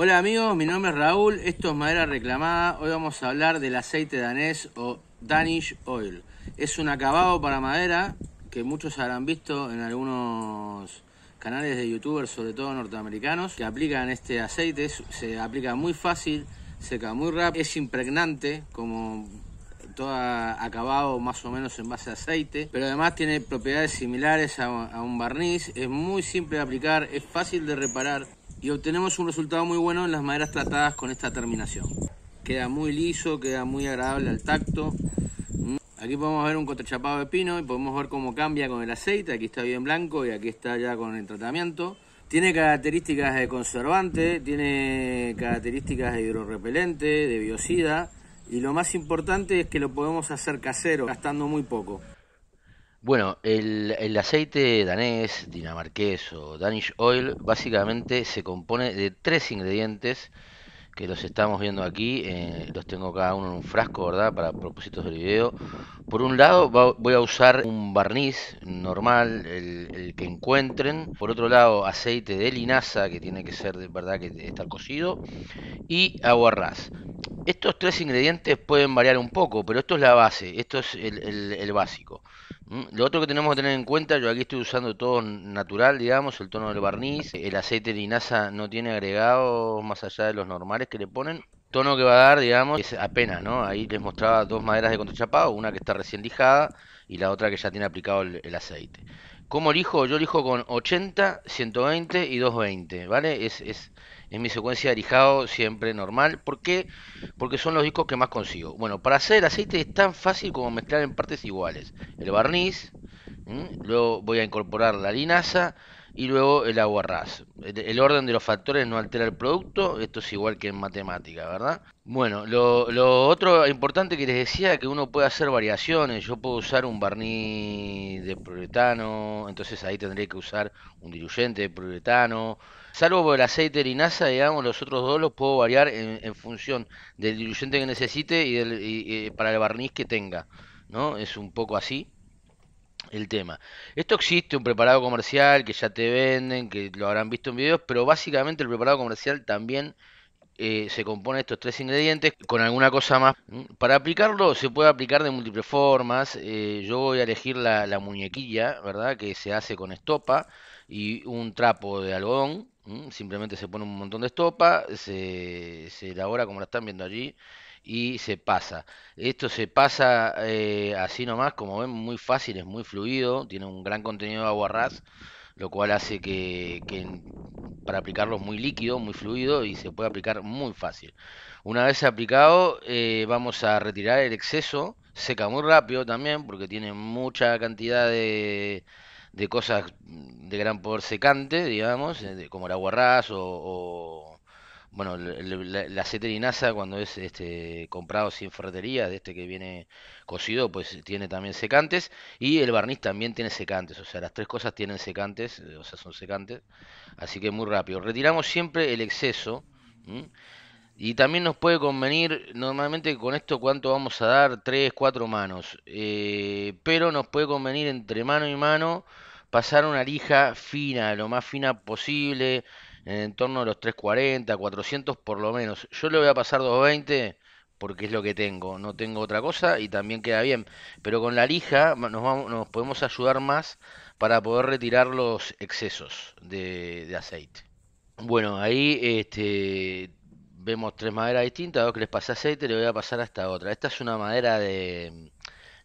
Hola amigos, mi nombre es Raúl, esto es Madera Reclamada. Hoy vamos a hablar del aceite danés o Danish Oil. Es un acabado para madera que muchos habrán visto en algunos canales de youtubers, sobre todo norteamericanos, que aplican este aceite. Se aplica muy fácil, seca muy rápido, es impregnante como todo acabado más o menos en base a aceite, pero además tiene propiedades similares a, a un barniz, es muy simple de aplicar, es fácil de reparar, y obtenemos un resultado muy bueno en las maderas tratadas con esta terminación. Queda muy liso, queda muy agradable al tacto. Mm. Aquí podemos ver un contrachapado de pino y podemos ver cómo cambia con el aceite. Aquí está bien blanco y aquí está ya con el tratamiento. Tiene características de conservante, tiene características de hidrorrepelente, de biocida y lo más importante es que lo podemos hacer casero, gastando muy poco. Bueno, el, aceite danés, dinamarqués o Danish Oil básicamente se compone de tres ingredientes que los estamos viendo aquí, eh, los tengo cada uno en un frasco, ¿verdad? Para propósitos del video. Por un lado voy a usar un barniz normal, el, que encuentren. Por otro lado aceite de linaza, que tiene que ser, de ¿verdad? Que está cocido. Y aguarrás. Estos tres ingredientes pueden variar un poco, pero esto es la base, esto es el básico. Mm, lo otro que tenemos que tener en cuenta, yo aquí estoy usando todo natural, digamos, el tono del barniz, el aceite de linaza no tiene agregados más allá de los normales que le ponen. Tono que va a dar, digamos, es apenas, ¿no? Ahí les mostraba dos maderas de contrachapado, una que está recién lijada y la otra que ya tiene aplicado el, aceite. ¿Cómo elijo? Yo elijo con 80, 120 y 220, ¿vale? Es, es, en mi secuencia de lijado siempre normal. ¿Por qué? Porque son los discos que más consigo. Bueno, para hacer el aceite es tan fácil como mezclar en partes iguales. El barniz, luego voy a incorporar la linaza y luego el agua ras. El, orden de los factores no altera el producto, esto es igual que en matemática, ¿verdad? Bueno, lo, lo otro importante que les decía es que uno puede hacer variaciones. Yo puedo usar un barniz de proletano, entonces ahí tendré que usar un diluyente de proletano Salvo por el aceite de linaza, digamos, los otros dos los puedo variar en, función del diluyente que necesite y, eh, para el barniz que tenga. ¿no? Es un poco así el tema. Esto existe, un preparado comercial que ya te venden, que lo habrán visto en videos, pero básicamente el preparado comercial también eh, se compone de estos tres ingredientes con alguna cosa más. Para aplicarlo se puede aplicar de múltiples formas. Eh, yo voy a elegir la, la, muñequilla, ¿verdad? Que se hace con estopa y un trapo de algodón. Mm, simplemente se pone un montón de estopa, se, elabora como la están viendo allí y se pasa. Esto se pasa eh, así nomás, como ven, muy fácil, es muy fluido, tiene un gran contenido de agua ras, lo cual hace que, para aplicarlo es muy líquido, muy fluido y se puede aplicar muy fácil. Una vez aplicado, eh, vamos a retirar el exceso, seca muy rápido también porque tiene mucha cantidad de de cosas de gran poder secante, digamos, eh, como el aguarrás o, o, bueno, la, la, cuando es este comprado sin ferretería, de este que viene cocido, pues tiene también secantes y el barniz también tiene secantes, o sea, las tres cosas tienen secantes, eh, o sea, son secantes, así que muy rápido. Retiramos siempre el exceso. Y también nos puede convenir, normalmente con esto cuánto vamos a dar, 3, 4 manos. Eh, pero nos puede convenir entre mano y mano pasar una lija fina, lo más fina posible, en torno a los 340, 400 por lo menos. Yo le voy a pasar 220 porque es lo que tengo, no tengo otra cosa y también queda bien. Pero con la lija nos, vamos, nos podemos ayudar más para poder retirar los excesos de, de aceite. Bueno, ahí este, vemos tres maderas distintas, dos que les pasé aceite, le voy a pasar a esta otra. Esta es una madera de mm,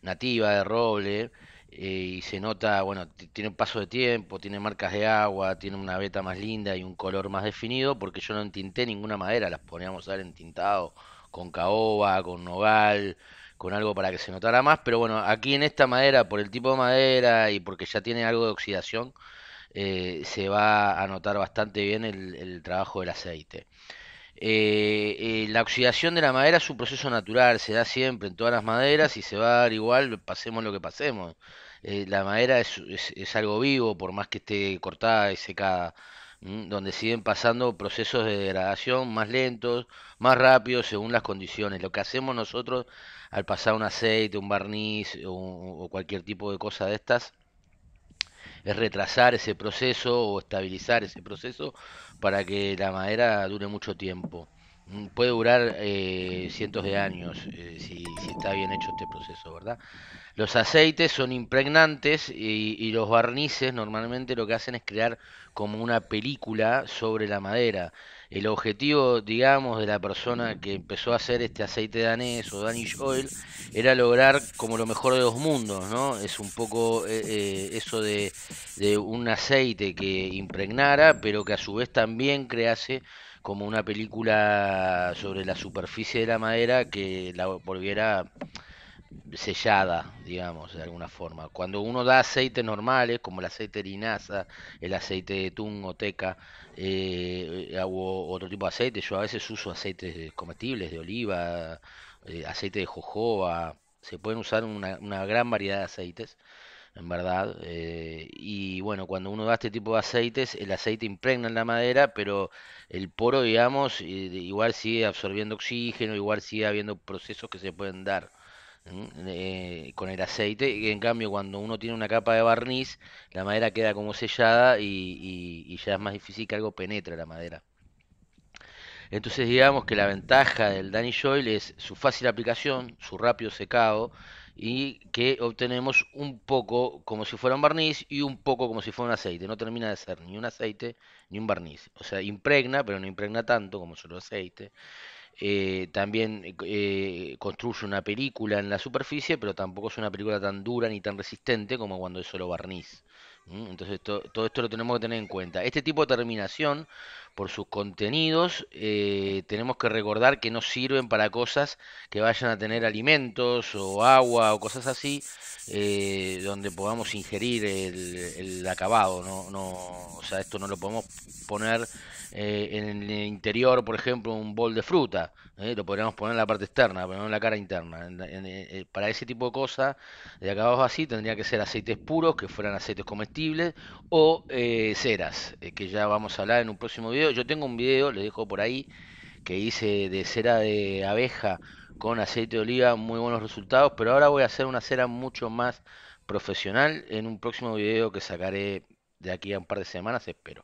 nativa, de roble, eh, y se nota, bueno, tiene un paso de tiempo, tiene marcas de agua, tiene una veta más linda y un color más definido, porque yo no entinté ninguna madera, las poníamos a dar entintado con caoba, con nogal, con algo para que se notara más, pero bueno, aquí en esta madera, por el tipo de madera y porque ya tiene algo de oxidación, eh, se va a notar bastante bien el trabajo del aceite. Eh, eh, la oxidación de la madera es un proceso natural, se da siempre en todas las maderas y se va a dar igual, pasemos lo que pasemos. Eh, la madera es, algo vivo, por más que esté cortada y secada, donde siguen pasando procesos de degradación más lentos, más rápidos según las condiciones. Lo que hacemos nosotros al pasar un aceite, un barniz o, o cualquier tipo de cosa de estas, es retrasar ese proceso o estabilizar ese proceso para que la madera dure mucho tiempo. Mm, puede durar eh, cientos de años eh, si, si, está bien hecho este proceso, ¿verdad? Los aceites son impregnantes y, los barnices normalmente lo que hacen es crear como una película sobre la madera. El objetivo, digamos, de la persona que empezó a hacer este aceite danés o Danish Oil era lograr como lo mejor de dos mundos, ¿no? Es un poco eh, eh, eso de, de un aceite que impregnara, pero que a su vez también crease como una película sobre la superficie de la madera que la volviera sellada, digamos, de alguna forma. Cuando uno da aceites normales, como el aceite de linaza, el aceite de tungo, o teca, eh, eh, otro tipo de aceite, yo a veces uso aceites comestibles de oliva, eh, aceite de jojoba, se pueden usar una, gran variedad de aceites, en verdad. y bueno, cuando uno da este tipo de aceites, el aceite impregna en la madera, pero el poro, digamos, igual sigue absorbiendo oxígeno, igual sigue habiendo procesos que se pueden dar con el aceite y en cambio cuando uno tiene una capa de barniz la madera queda como sellada y, ya es más difícil que algo penetre la madera. Entonces digamos que la ventaja del Danny Joel es su fácil aplicación, su rápido secado y que obtenemos un poco como si fuera un barniz y un poco como si fuera un aceite. No termina de ser ni un aceite ni un barniz. O sea, impregna, pero no impregna tanto como solo aceite. Eh, también eh, eh, construye una película en la superficie, pero tampoco es una película tan dura ni tan resistente como cuando es solo barniz. Entonces todo esto lo tenemos que tener en cuenta. Este tipo de terminación, por sus contenidos, eh, tenemos que recordar que no sirven para cosas que vayan a tener alimentos o agua o cosas así, eh, donde podamos ingerir el, acabado. ¿no? No, o sea, esto no lo podemos poner eh, en el interior, por ejemplo, un bol de fruta. Lo podríamos poner en la parte externa, pero en la cara interna. para ese tipo de cosas, de acabados así, tendría que ser aceites puros, que fueran aceites comestibles o eh, ceras, eh, que ya vamos a hablar en un próximo video. Yo tengo un video, le dejo por ahí, que hice de cera de abeja con aceite de oliva, muy buenos resultados, pero ahora voy a hacer una cera mucho más profesional en un próximo video que sacaré de aquí a un par de semanas, espero.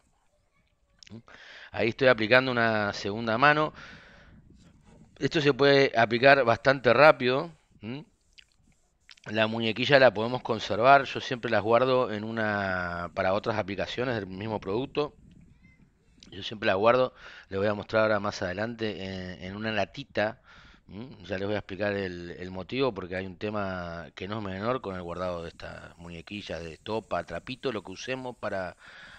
Ahí estoy aplicando una segunda mano. Esto se puede aplicar bastante rápido la muñequilla la podemos conservar. Yo siempre las guardo en una para otras aplicaciones del mismo producto. Yo siempre las guardo. Les voy a mostrar ahora más adelante eh, en, una latita. Ya les voy a explicar el, motivo porque hay un tema que no es menor con el guardado de estas muñequillas de topa, trapito, lo que usemos para,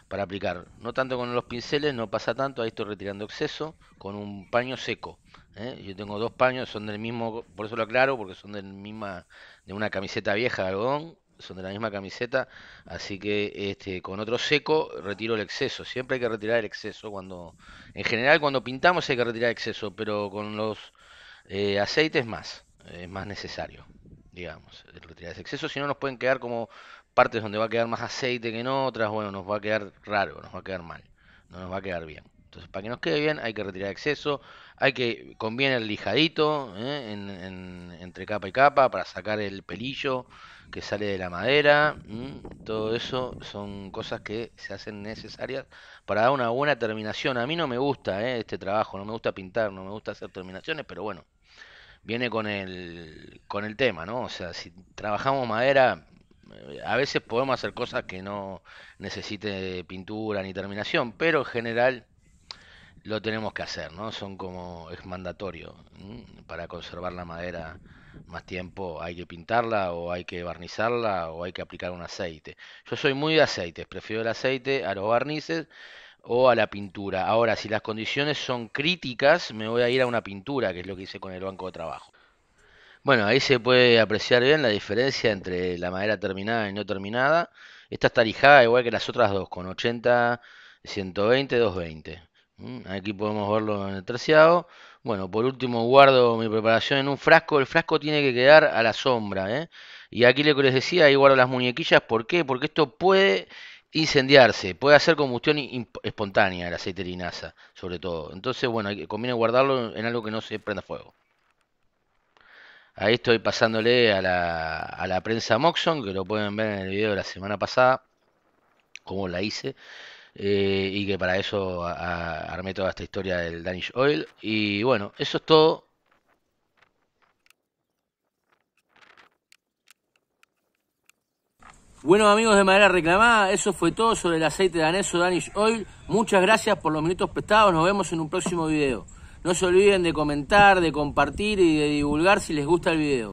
para aplicar. No tanto con los pinceles, no pasa tanto. Ahí estoy retirando exceso con un paño seco. ¿eh? Yo tengo dos paños, son del mismo, por eso lo aclaro, porque son del misma, de una camiseta vieja de algodón, son de la misma camiseta, así que este, con otro seco retiro el exceso. Siempre hay que retirar el exceso cuando, en general cuando pintamos hay que retirar exceso, pero con los eh, aceites más, es más necesario, digamos, retirar ese exceso, si no nos pueden quedar como partes donde va a quedar más aceite que en otras, bueno, nos va a quedar raro, nos va a quedar mal, no nos va a quedar bien. Entonces, para que nos quede bien, hay que retirar exceso, hay que conviene el lijadito ¿eh? entre capa y capa para sacar el pelillo que sale de la madera. Todo eso son cosas que se hacen necesarias para dar una buena terminación. A mí no me gusta ¿eh? este trabajo, no me gusta pintar, no me gusta hacer terminaciones, pero bueno, viene con el, con el tema, ¿no? O sea, si trabajamos madera, a veces podemos hacer cosas que no necesite pintura ni terminación, pero en general lo tenemos que hacer, ¿no? Son como es mandatorio. Para conservar la madera más tiempo hay que pintarla o hay que barnizarla o hay que aplicar un aceite. Yo soy muy de aceites, prefiero el aceite a los barnices o a la pintura. Ahora, si las condiciones son críticas, me voy a ir a una pintura, que es lo que hice con el banco de trabajo. Bueno, ahí se puede apreciar bien la diferencia entre la madera terminada y no terminada. Esta está lijada igual que las otras dos, con 80, 120, 220. Mm, aquí podemos verlo en el terciado. Bueno, por último guardo mi preparación en un frasco. El frasco tiene que quedar a la sombra. ¿eh? Y aquí lo que les decía, ahí guardo las muñequillas. ¿Por qué? Porque esto puede incendiarse, puede hacer combustión espontánea el aceite de linaza, sobre todo. Entonces, bueno, conviene guardarlo en algo que no se prenda fuego. Ahí estoy pasándole a la, a la prensa Moxon, que lo pueden ver en el video de la semana pasada, cómo la hice. Eh, y que para eso armé toda esta historia del Danish Oil. Y bueno, eso es todo. Bueno amigos de Madera Reclamada, eso fue todo sobre el aceite danés o Danish Oil. Muchas gracias por los minutos prestados, nos vemos en un próximo video. No se olviden de comentar, de compartir y de divulgar si les gusta el video.